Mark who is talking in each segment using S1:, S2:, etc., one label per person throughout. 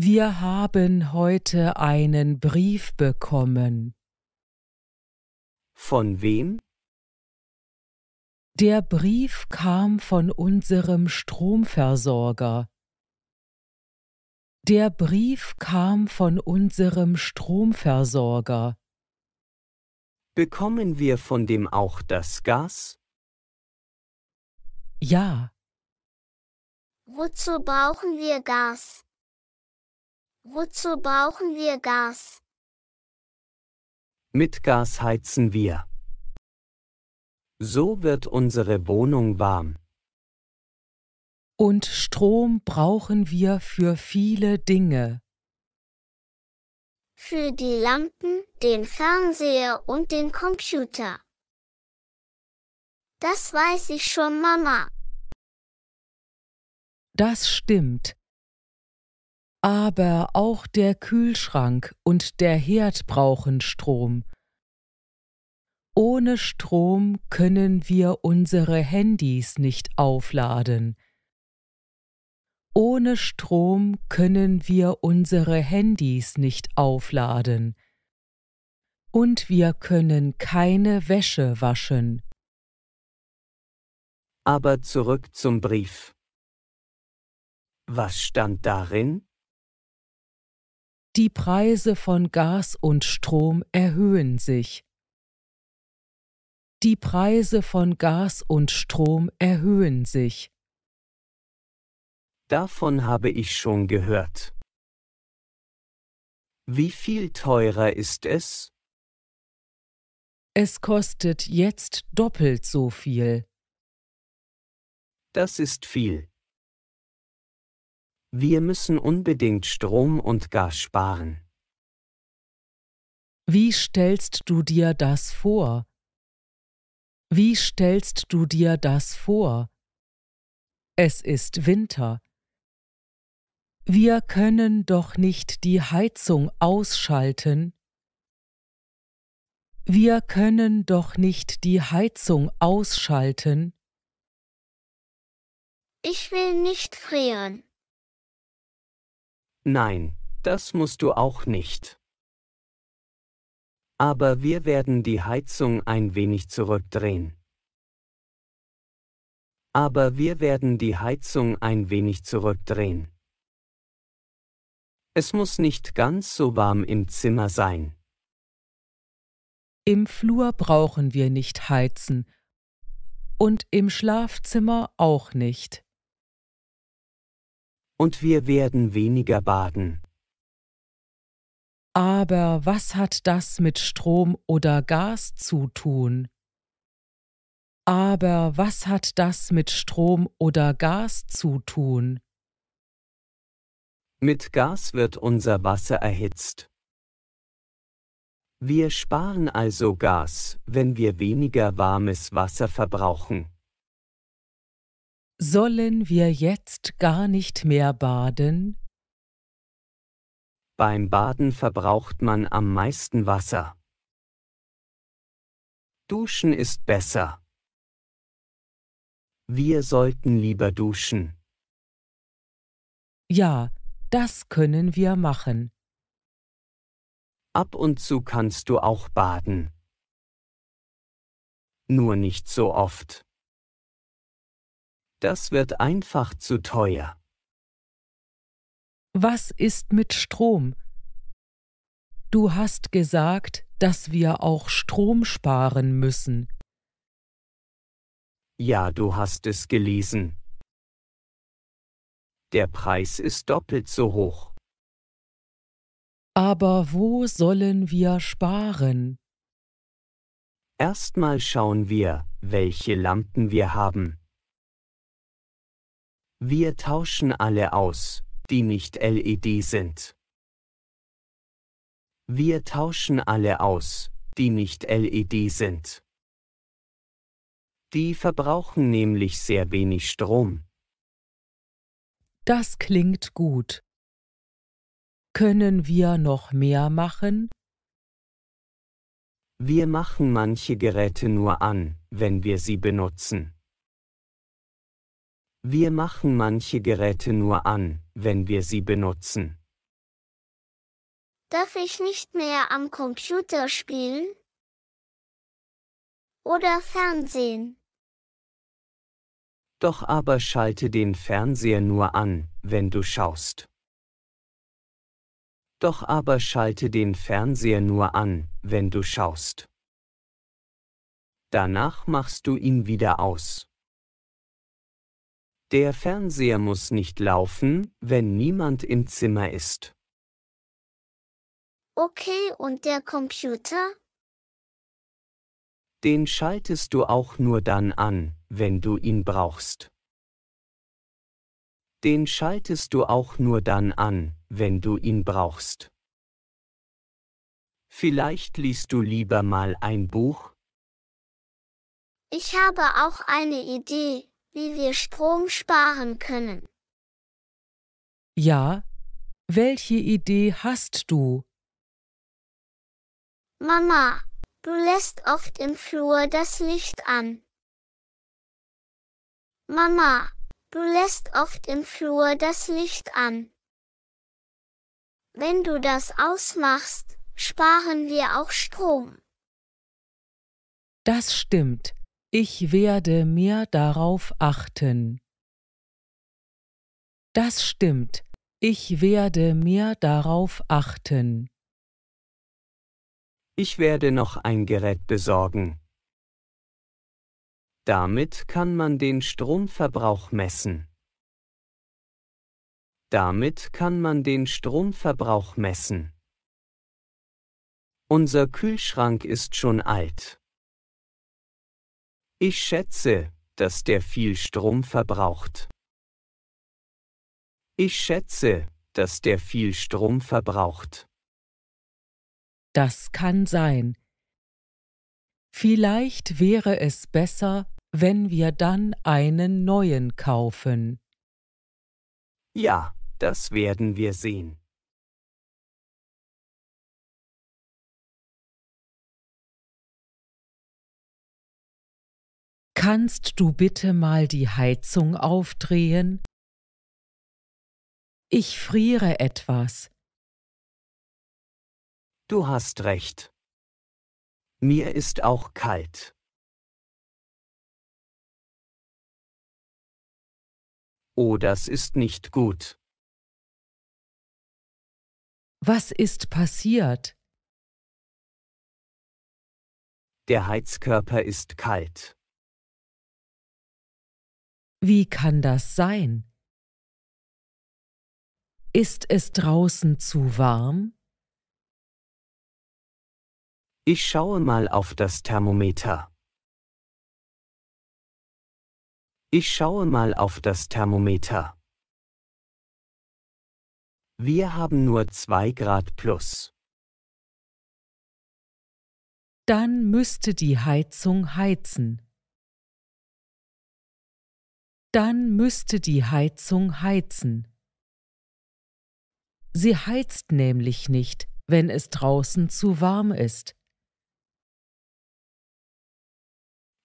S1: Wir haben heute einen Brief bekommen.
S2: Von wem?
S1: Der Brief kam von unserem Stromversorger. Der Brief kam von unserem Stromversorger.
S2: Bekommen wir von dem auch das Gas?
S1: Ja.
S3: Wozu brauchen wir Gas? Wozu brauchen wir Gas?
S2: Mit Gas heizen wir. So wird unsere Wohnung warm.
S1: Und Strom brauchen wir für viele Dinge.
S3: Für die Lampen, den Fernseher und den Computer. Das weiß ich schon, Mama.
S1: Das stimmt aber auch der Kühlschrank und der Herd brauchen Strom. Ohne Strom können wir unsere Handys nicht aufladen. Ohne Strom können wir unsere Handys nicht aufladen. Und wir können keine Wäsche waschen.
S2: Aber zurück zum Brief. Was stand
S1: darin? Die Preise von Gas und Strom erhöhen sich. Die Preise von Gas und Strom erhöhen sich.
S2: Davon habe ich schon gehört. Wie viel teurer ist es?
S1: Es kostet jetzt doppelt so viel.
S4: Das ist viel. Wir müssen
S2: unbedingt Strom und Gas sparen.
S1: Wie stellst du dir das vor? Wie stellst du dir das vor? Es ist Winter. Wir können doch nicht die Heizung ausschalten. Wir können doch nicht die Heizung ausschalten.
S3: Ich will nicht frieren.
S2: Nein, das musst du auch nicht. Aber wir werden die Heizung ein wenig zurückdrehen. Aber wir werden die Heizung ein wenig zurückdrehen. Es muss nicht ganz so warm im Zimmer sein.
S1: Im Flur brauchen wir nicht heizen und im Schlafzimmer auch nicht und wir werden
S2: weniger baden.
S1: Aber was hat das mit Strom oder Gas zu tun? Aber was hat das mit Strom oder Gas zu tun?
S2: Mit Gas wird unser Wasser erhitzt. Wir sparen also Gas, wenn wir weniger warmes Wasser verbrauchen.
S1: Sollen wir jetzt gar nicht mehr baden?
S2: Beim Baden verbraucht man am meisten Wasser. Duschen ist besser. Wir sollten lieber duschen.
S1: Ja, das können wir machen.
S2: Ab und zu kannst du auch baden. Nur nicht so oft. Das wird einfach zu teuer.
S1: Was ist mit Strom? Du hast gesagt, dass wir auch Strom sparen müssen.
S2: Ja, du hast es gelesen. Der Preis ist doppelt so hoch.
S1: Aber wo sollen wir sparen?
S2: Erstmal schauen wir, welche Lampen wir haben. Wir tauschen alle aus, die nicht LED sind. Wir tauschen alle aus, die nicht LED sind. Die verbrauchen nämlich sehr wenig Strom.
S1: Das klingt gut. Können wir noch mehr machen?
S2: Wir machen manche Geräte nur an, wenn wir sie benutzen. Wir machen manche Geräte nur an, wenn wir sie benutzen.
S3: Darf ich nicht mehr am Computer spielen? Oder Fernsehen?
S2: Doch aber schalte den Fernseher nur an, wenn du schaust. Doch aber schalte den Fernseher nur an, wenn du schaust. Danach machst du ihn wieder aus. Der Fernseher muss nicht laufen, wenn niemand im Zimmer ist.
S3: Okay, und der Computer?
S2: Den schaltest du auch nur dann an, wenn du ihn brauchst. Den schaltest du auch nur dann an, wenn du ihn brauchst. Vielleicht liest du lieber mal ein Buch?
S3: Ich habe auch eine Idee wie wir Strom sparen können.
S1: Ja, welche Idee hast du?
S3: Mama, du lässt oft im Flur das Licht an. Mama, du lässt oft im Flur das Licht an. Wenn du das ausmachst, sparen wir auch Strom.
S1: Das stimmt. Ich werde mir darauf achten. Das stimmt. Ich werde mir darauf achten. Ich
S2: werde noch ein Gerät besorgen. Damit kann man den Stromverbrauch messen. Damit kann man den Stromverbrauch messen. Unser Kühlschrank ist schon alt. Ich schätze, dass der viel Strom verbraucht. Ich schätze, dass der viel Strom verbraucht.
S1: Das kann sein. Vielleicht wäre es besser, wenn wir dann einen neuen kaufen.
S2: Ja, das werden
S4: wir sehen. Kannst du bitte
S1: mal die Heizung aufdrehen? Ich friere etwas.
S4: Du hast recht. Mir ist auch kalt. Oh, das ist nicht gut. Was ist passiert? Der Heizkörper ist kalt. Wie kann das sein?
S1: Ist es draußen zu warm?
S2: Ich schaue mal auf das Thermometer. Ich schaue mal auf das Thermometer. Wir haben nur 2 Grad plus.
S1: Dann müsste die Heizung heizen dann müsste die Heizung heizen. Sie heizt nämlich nicht, wenn es draußen zu warm ist.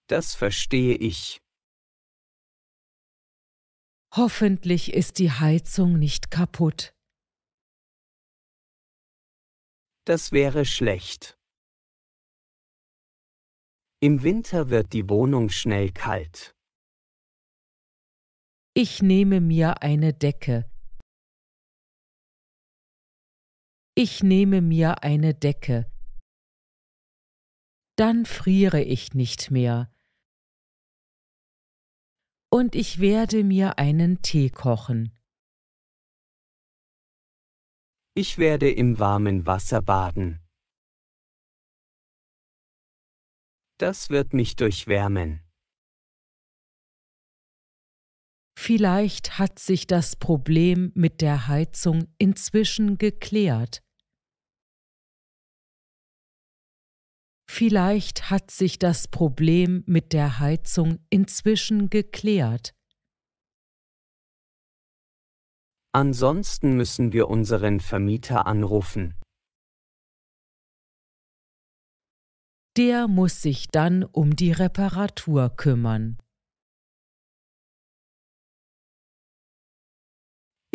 S2: Das verstehe ich.
S1: Hoffentlich ist die Heizung nicht kaputt.
S4: Das wäre schlecht. Im Winter wird die Wohnung schnell kalt.
S1: Ich nehme mir eine Decke.
S4: Ich nehme mir eine Decke.
S1: Dann friere ich nicht mehr. Und ich werde mir einen Tee kochen.
S2: Ich werde im warmen Wasser baden. Das wird mich durchwärmen.
S1: Vielleicht hat sich das Problem mit der Heizung inzwischen geklärt. Vielleicht hat sich das Problem mit der Heizung inzwischen geklärt.
S2: Ansonsten müssen wir unseren Vermieter anrufen.
S1: Der muss sich dann um die Reparatur kümmern.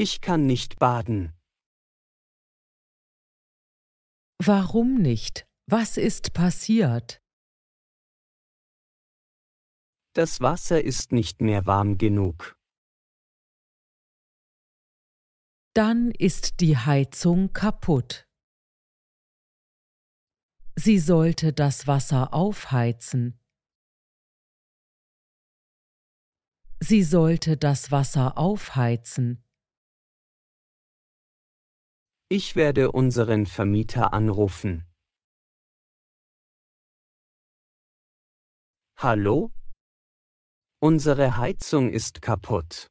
S1: Ich kann nicht baden.
S4: Warum nicht? Was ist passiert? Das Wasser ist nicht mehr warm genug.
S1: Dann ist die Heizung kaputt. Sie sollte das Wasser aufheizen. Sie sollte das Wasser aufheizen.
S2: Ich werde unseren Vermieter anrufen.
S4: Hallo? Unsere Heizung ist kaputt.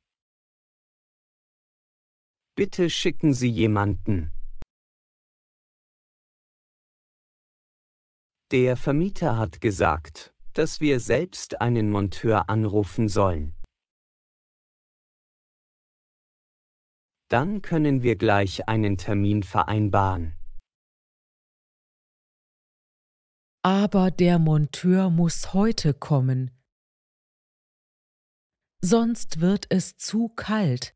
S4: Bitte schicken
S2: Sie jemanden. Der Vermieter hat gesagt, dass wir selbst einen Monteur anrufen sollen. Dann können wir gleich einen Termin vereinbaren.
S1: Aber der Monteur muss heute kommen. Sonst wird es zu kalt.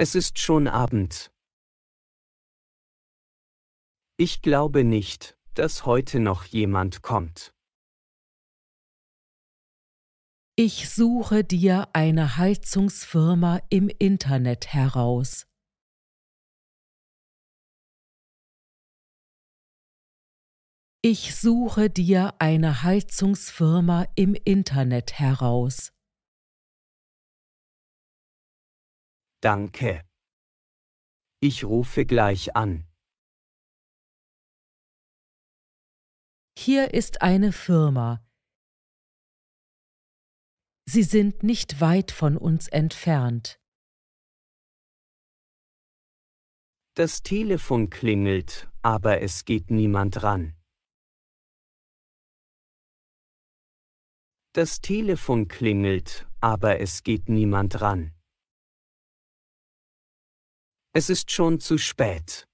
S2: Es ist schon Abend. Ich glaube nicht, dass heute noch jemand kommt.
S1: Ich suche dir eine Heizungsfirma im Internet heraus. Ich suche dir eine Heizungsfirma im Internet heraus.
S2: Danke. Ich rufe gleich an.
S1: Hier ist eine Firma, sie sind nicht weit von uns entfernt.
S4: Das Telefon klingelt,
S2: aber es geht niemand ran. Das Telefon klingelt, aber es geht niemand ran. Es ist schon zu spät.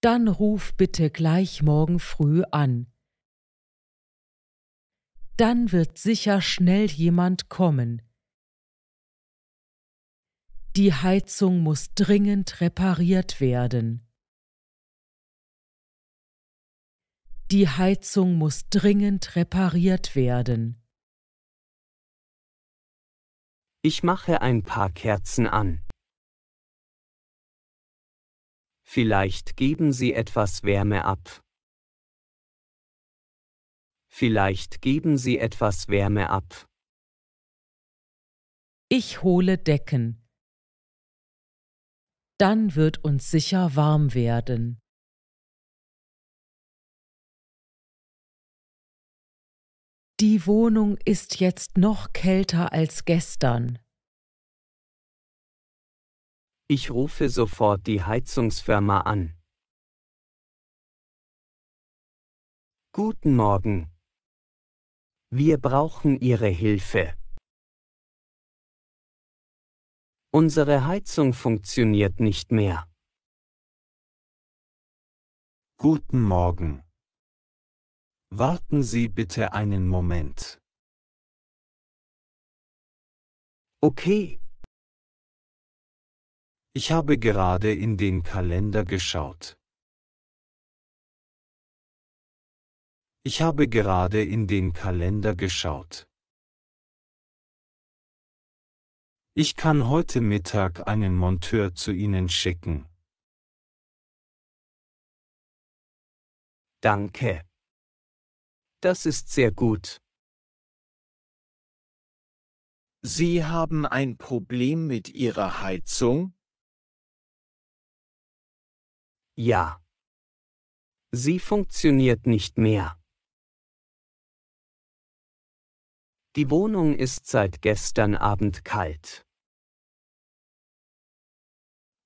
S1: Dann ruf bitte gleich morgen früh an dann wird sicher schnell jemand kommen. Die Heizung muss dringend repariert werden. Die Heizung muss dringend repariert werden.
S2: Ich mache ein paar Kerzen an. Vielleicht geben sie etwas Wärme ab. Vielleicht geben sie etwas Wärme ab.
S1: Ich hole Decken. Dann wird uns sicher warm werden. Die Wohnung ist jetzt noch kälter als gestern.
S4: Ich rufe sofort
S2: die Heizungsfirma an. Guten Morgen, wir brauchen Ihre Hilfe. Unsere Heizung funktioniert nicht
S4: mehr. Guten Morgen. Warten Sie bitte einen Moment. Okay. Ich habe gerade in den Kalender geschaut. Ich habe gerade in den Kalender geschaut. Ich kann heute Mittag einen Monteur zu Ihnen schicken. Danke. Das ist sehr gut. Sie haben ein Problem mit Ihrer Heizung? Ja. Sie funktioniert nicht mehr. Die Wohnung ist seit gestern Abend kalt.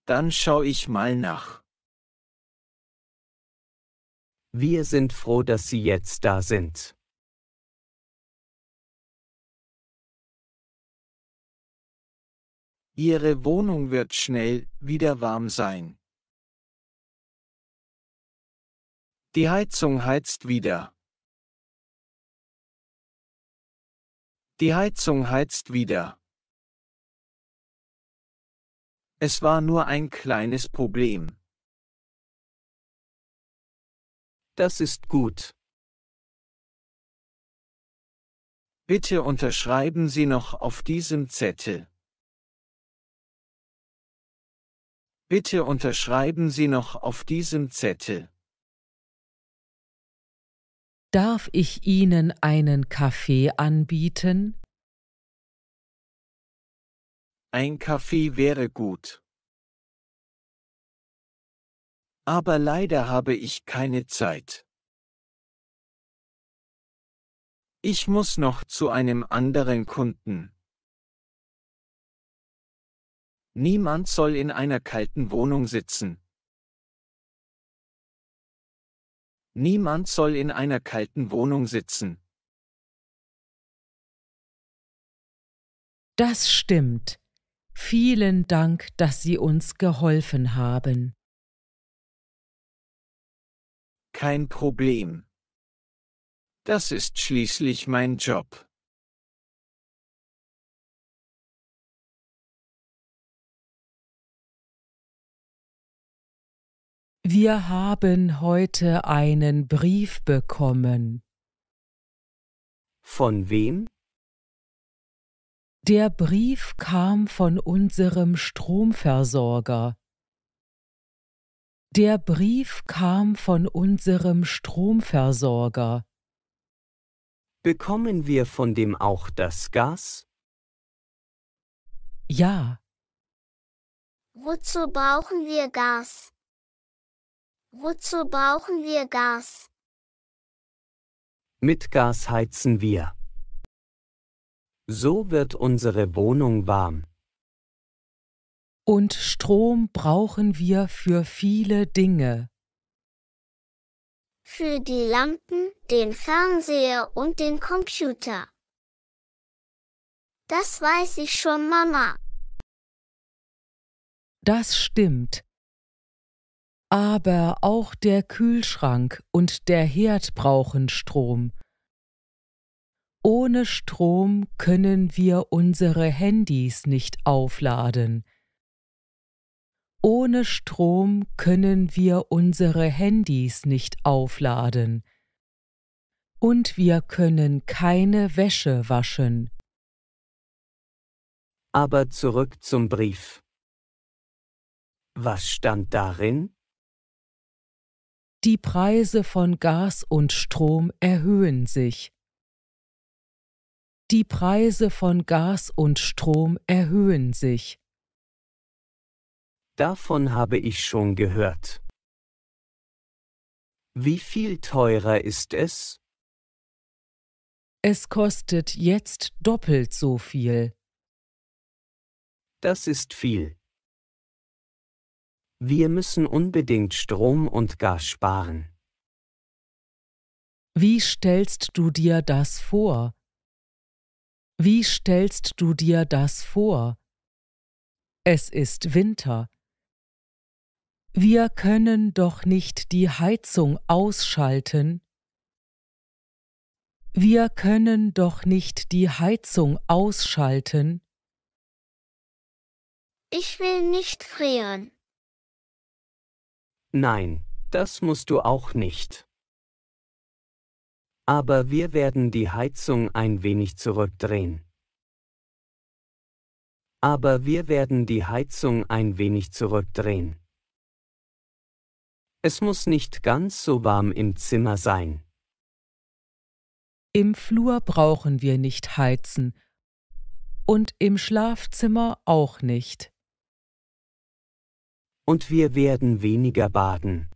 S4: Dann schau ich mal nach. Wir sind froh, dass Sie jetzt da sind. Ihre Wohnung wird schnell wieder warm sein. Die Heizung heizt wieder. Die Heizung heizt wieder. Es war nur ein kleines Problem. Das ist gut. Bitte unterschreiben Sie noch auf diesem Zettel. Bitte unterschreiben Sie noch auf diesem Zettel.
S1: Darf ich Ihnen einen Kaffee anbieten?
S4: Ein Kaffee wäre gut. Aber leider habe ich keine Zeit. Ich muss noch zu einem anderen Kunden. Niemand soll in einer kalten Wohnung sitzen. Niemand soll in
S2: einer kalten Wohnung sitzen.
S1: Das stimmt. Vielen Dank, dass Sie uns geholfen haben.
S4: Kein Problem. Das ist schließlich mein Job. Wir
S1: haben heute einen Brief bekommen.
S2: Von wem?
S1: Der Brief kam von unserem Stromversorger. Der Brief kam von unserem Stromversorger.
S2: Bekommen wir von dem auch das Gas?
S1: Ja.
S3: Wozu brauchen wir Gas? Wozu brauchen wir Gas?
S2: Mit Gas heizen wir. So wird unsere Wohnung warm.
S1: Und Strom brauchen wir für viele Dinge.
S3: Für die Lampen, den Fernseher und den Computer. Das weiß ich schon, Mama.
S1: Das stimmt aber auch der Kühlschrank und der Herd brauchen Strom. Ohne Strom können wir unsere Handys nicht aufladen. Ohne Strom können wir unsere Handys nicht aufladen. Und wir können keine Wäsche waschen.
S2: Aber zurück zum Brief. Was stand darin?
S1: Die Preise von Gas und Strom erhöhen sich. Die Preise von Gas und Strom erhöhen sich.
S2: Davon habe ich schon gehört. Wie viel teurer ist es?
S1: Es kostet jetzt doppelt so viel.
S4: Das ist viel.
S2: Wir müssen unbedingt Strom und Gas sparen.
S1: Wie stellst du dir das vor? Wie stellst du dir das vor? Es ist Winter. Wir können doch nicht die Heizung ausschalten. Wir können doch nicht die Heizung ausschalten.
S3: Ich will nicht frieren.
S2: Nein, das musst du auch nicht. Aber wir werden die Heizung ein wenig zurückdrehen. Aber wir werden die Heizung ein wenig zurückdrehen. Es muss nicht ganz so warm im Zimmer sein.
S1: Im Flur brauchen wir nicht heizen und im Schlafzimmer auch nicht und
S2: wir werden weniger baden.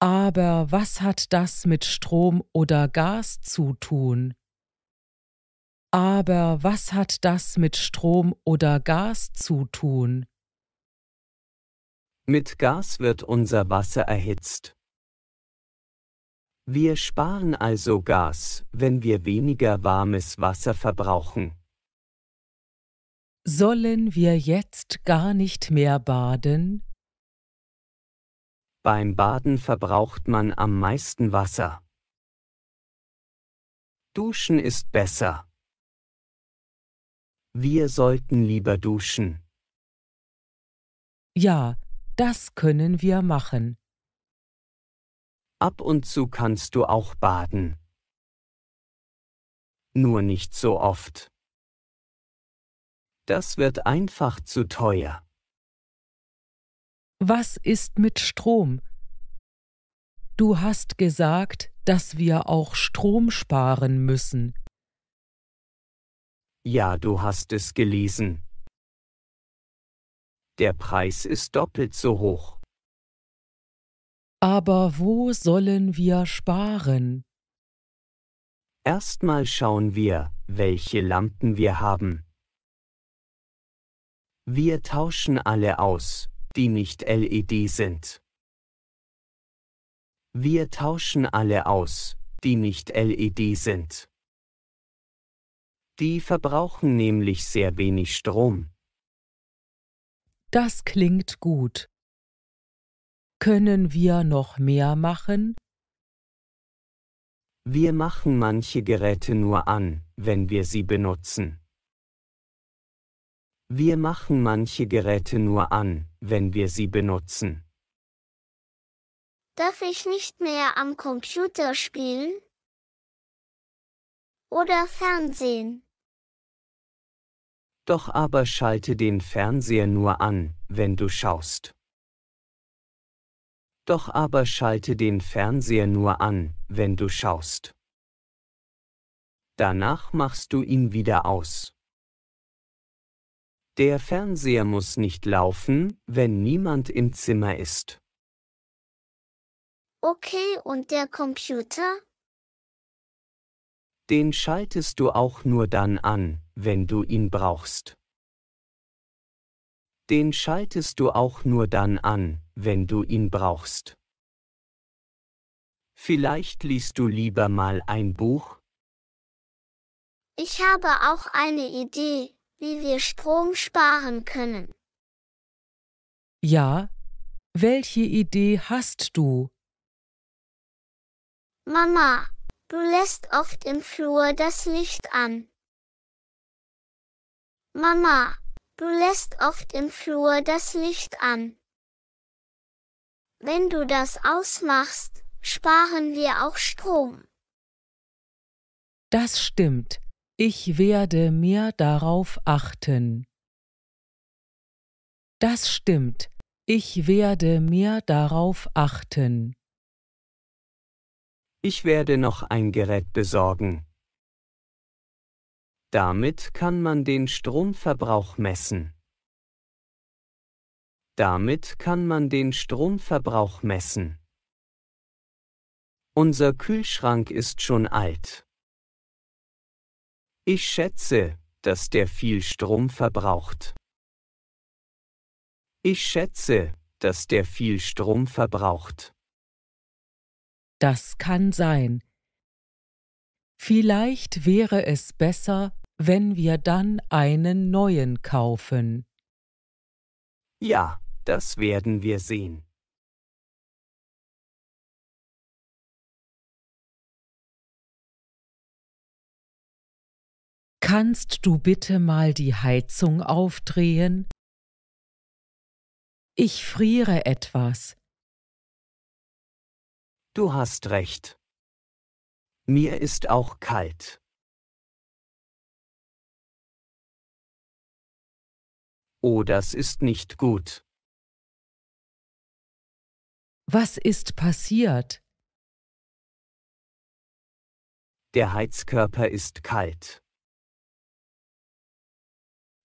S1: Aber was hat das mit Strom oder Gas zu tun? Aber was hat das mit Strom oder Gas zu tun?
S2: Mit Gas wird unser Wasser erhitzt. Wir sparen also Gas, wenn wir weniger warmes Wasser verbrauchen.
S1: Sollen wir jetzt gar nicht mehr baden?
S2: Beim Baden verbraucht man am meisten Wasser. Duschen ist besser. Wir sollten lieber duschen.
S1: Ja, das können wir machen.
S2: Ab und zu kannst du auch baden. Nur nicht so oft. Das wird einfach zu teuer.
S1: Was ist mit Strom? Du hast gesagt, dass wir auch Strom sparen müssen.
S2: Ja, du hast es gelesen. Der Preis ist doppelt so hoch.
S1: Aber wo sollen wir sparen?
S2: Erstmal schauen wir, welche Lampen wir haben. Wir tauschen alle aus, die nicht LED sind. Wir tauschen alle aus, die nicht LED sind. Die verbrauchen nämlich sehr wenig Strom.
S1: Das klingt gut. Können wir noch mehr machen?
S2: Wir machen manche Geräte nur an, wenn wir sie benutzen. Wir machen manche Geräte nur an, wenn wir sie benutzen.
S3: Darf ich nicht mehr am Computer spielen? Oder Fernsehen?
S2: Doch aber schalte den Fernseher nur an, wenn du schaust. Doch aber schalte den Fernseher nur an, wenn du schaust. Danach machst du ihn wieder aus. Der Fernseher muss nicht laufen, wenn niemand im Zimmer ist.
S3: Okay, und der Computer?
S2: Den schaltest du auch nur dann an, wenn du ihn brauchst. Den schaltest du auch nur dann an, wenn du ihn brauchst. Vielleicht liest du lieber mal ein Buch?
S3: Ich habe auch eine Idee wie wir Strom sparen können.
S1: Ja, welche Idee hast du?
S3: Mama, du lässt oft im Flur das Licht an. Mama, du lässt oft im Flur das Licht an. Wenn du das ausmachst, sparen wir auch Strom.
S1: Das stimmt. Ich werde mir darauf achten. Das stimmt. Ich werde mir darauf achten.
S2: Ich werde noch ein Gerät besorgen. Damit kann man den Stromverbrauch messen. Damit kann man den Stromverbrauch messen. Unser Kühlschrank ist schon alt. Ich schätze, dass der viel Strom verbraucht. Ich schätze, dass der viel Strom verbraucht.
S1: Das kann sein. Vielleicht wäre es besser, wenn wir dann einen neuen kaufen. Ja,
S4: das werden wir sehen. Kannst
S1: du bitte mal die Heizung aufdrehen? Ich friere etwas.
S4: Du hast recht. Mir ist auch kalt. Oh, das ist nicht gut. Was ist passiert? Der Heizkörper ist kalt.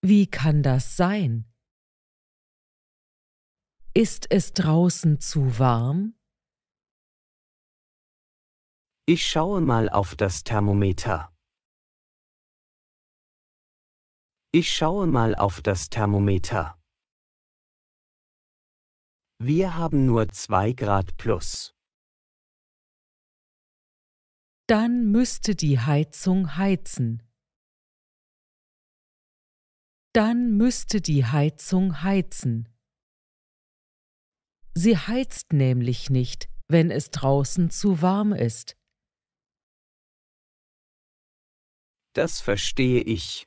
S4: Wie kann das sein?
S1: Ist es draußen zu warm?
S2: Ich schaue mal auf das Thermometer. Ich schaue mal auf das Thermometer. Wir haben nur 2 Grad plus.
S1: Dann müsste die Heizung heizen dann müsste die Heizung heizen. Sie heizt nämlich nicht, wenn es draußen zu warm ist.
S2: Das verstehe ich.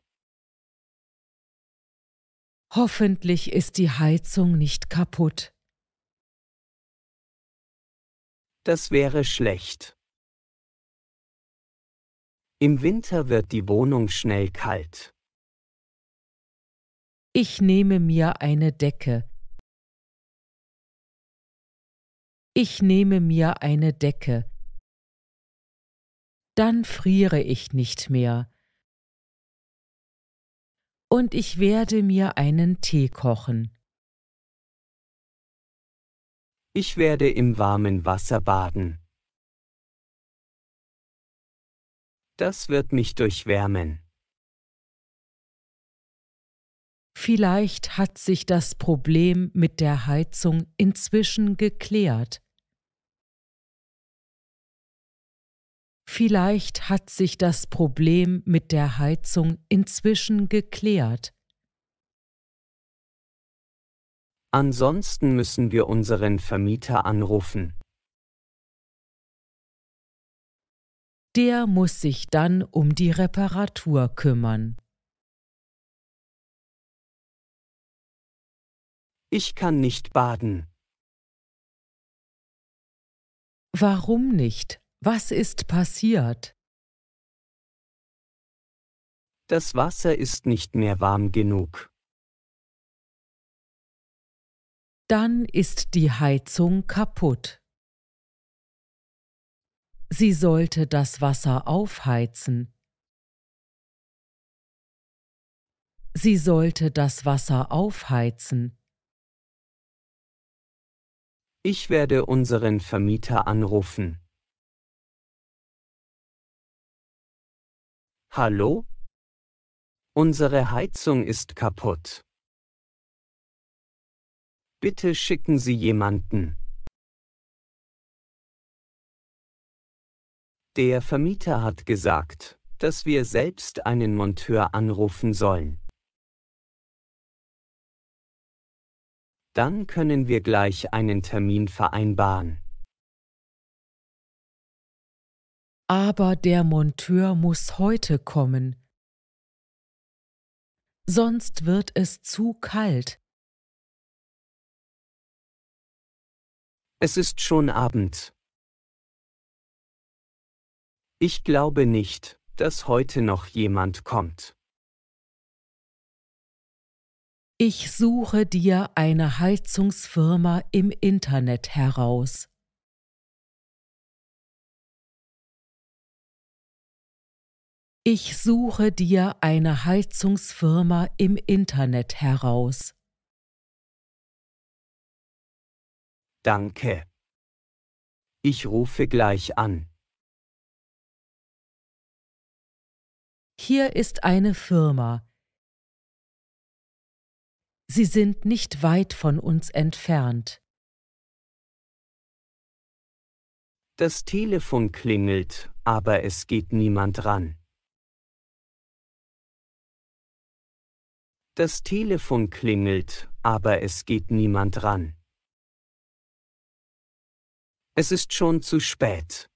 S1: Hoffentlich ist die Heizung nicht kaputt.
S4: Das wäre schlecht. Im Winter wird die Wohnung schnell kalt.
S1: Ich nehme mir eine Decke. Ich nehme mir eine Decke. Dann friere ich nicht mehr. Und ich werde mir einen Tee kochen.
S2: Ich werde im warmen Wasser baden.
S4: Das wird mich durchwärmen.
S1: Vielleicht hat sich das Problem mit der Heizung inzwischen geklärt. Vielleicht hat sich das Problem mit der Heizung inzwischen geklärt.
S2: Ansonsten müssen wir unseren Vermieter anrufen.
S1: Der muss sich dann um die Reparatur kümmern. Ich kann nicht
S4: baden. Warum nicht? Was ist passiert? Das Wasser ist nicht mehr warm genug.
S1: Dann ist die Heizung kaputt. Sie sollte das Wasser aufheizen. Sie sollte das Wasser aufheizen.
S2: Ich werde unseren Vermieter anrufen.
S4: Hallo? Unsere Heizung ist kaputt. Bitte
S2: schicken Sie jemanden. Der Vermieter hat gesagt, dass wir selbst einen Monteur anrufen sollen. Dann können wir gleich einen Termin vereinbaren.
S1: Aber der Monteur muss heute kommen. Sonst wird es zu kalt.
S4: Es ist schon Abend.
S2: Ich glaube nicht, dass heute noch jemand kommt.
S1: Ich suche dir eine Heizungsfirma im Internet heraus. Ich suche dir eine Heizungsfirma im Internet heraus.
S2: Danke. Ich rufe gleich an.
S4: Hier ist eine Firma,
S1: sie sind nicht weit von uns entfernt.
S4: Das Telefon
S2: klingelt, aber es geht niemand ran. Das Telefon klingelt, aber es geht niemand ran. Es ist schon zu spät.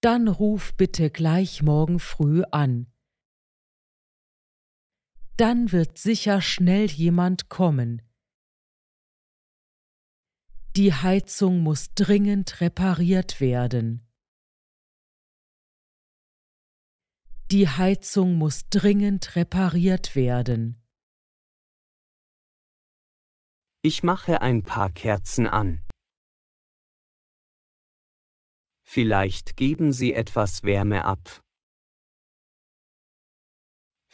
S1: Dann ruf bitte gleich morgen früh an dann wird sicher schnell jemand kommen. Die Heizung muss dringend repariert werden. Die Heizung muss dringend repariert werden.
S2: Ich mache ein paar Kerzen an. Vielleicht geben sie etwas Wärme ab.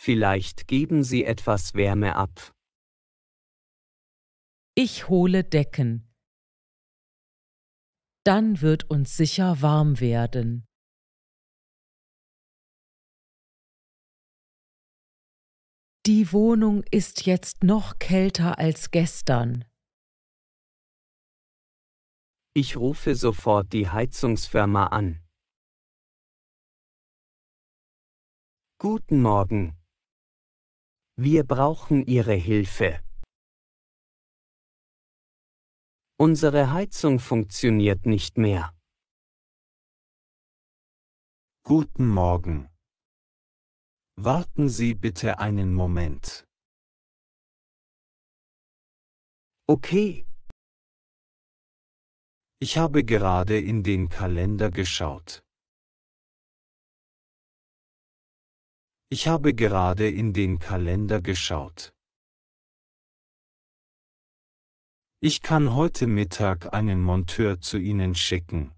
S2: Vielleicht geben sie etwas Wärme ab.
S1: Ich hole Decken.
S4: Dann wird uns sicher warm werden. Die Wohnung ist jetzt noch
S1: kälter als gestern.
S4: Ich rufe
S2: sofort die Heizungsfirma an. Guten Morgen, wir brauchen Ihre Hilfe.
S4: Unsere Heizung funktioniert nicht mehr. Guten Morgen. Warten Sie bitte einen Moment. Okay. Ich habe gerade in den Kalender geschaut. Ich habe gerade in den Kalender geschaut. Ich kann heute Mittag einen Monteur zu Ihnen schicken.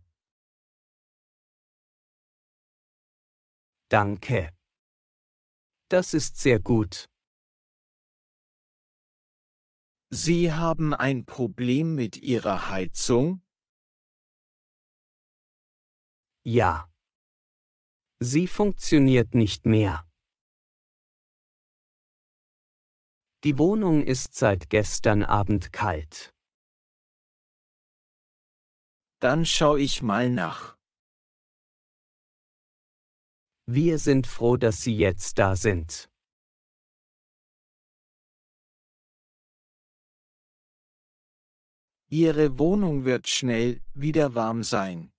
S4: Danke. Das ist sehr gut. Sie haben ein Problem mit Ihrer Heizung? Ja. Sie funktioniert nicht mehr. Die Wohnung ist seit gestern Abend kalt. Dann schau ich mal nach. Wir sind froh, dass Sie jetzt da sind. Ihre Wohnung wird schnell wieder warm sein.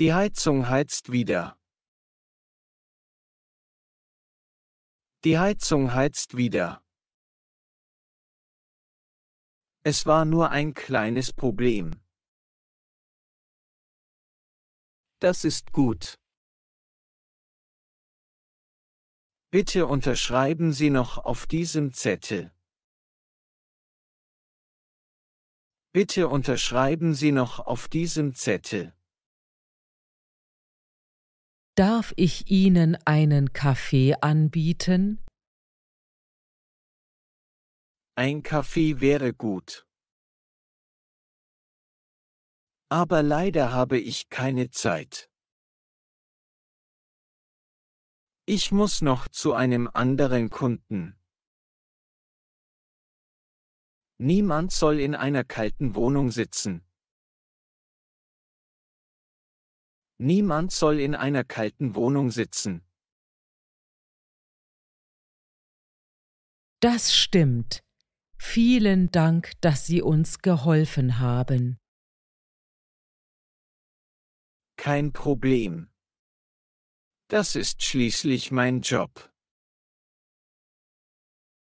S4: Die Heizung heizt wieder. Die Heizung heizt wieder. Es war nur ein kleines Problem. Das ist gut. Bitte unterschreiben Sie noch auf diesem Zettel. Bitte unterschreiben Sie noch auf diesem Zettel.
S1: Darf ich Ihnen einen Kaffee anbieten?
S4: Ein Kaffee wäre gut. Aber leider habe ich keine Zeit. Ich muss noch zu einem anderen Kunden. Niemand soll in einer kalten Wohnung sitzen. Niemand
S2: soll in einer kalten Wohnung sitzen.
S1: Das stimmt. Vielen Dank, dass Sie uns geholfen haben.
S4: Kein Problem. Das ist schließlich mein Job.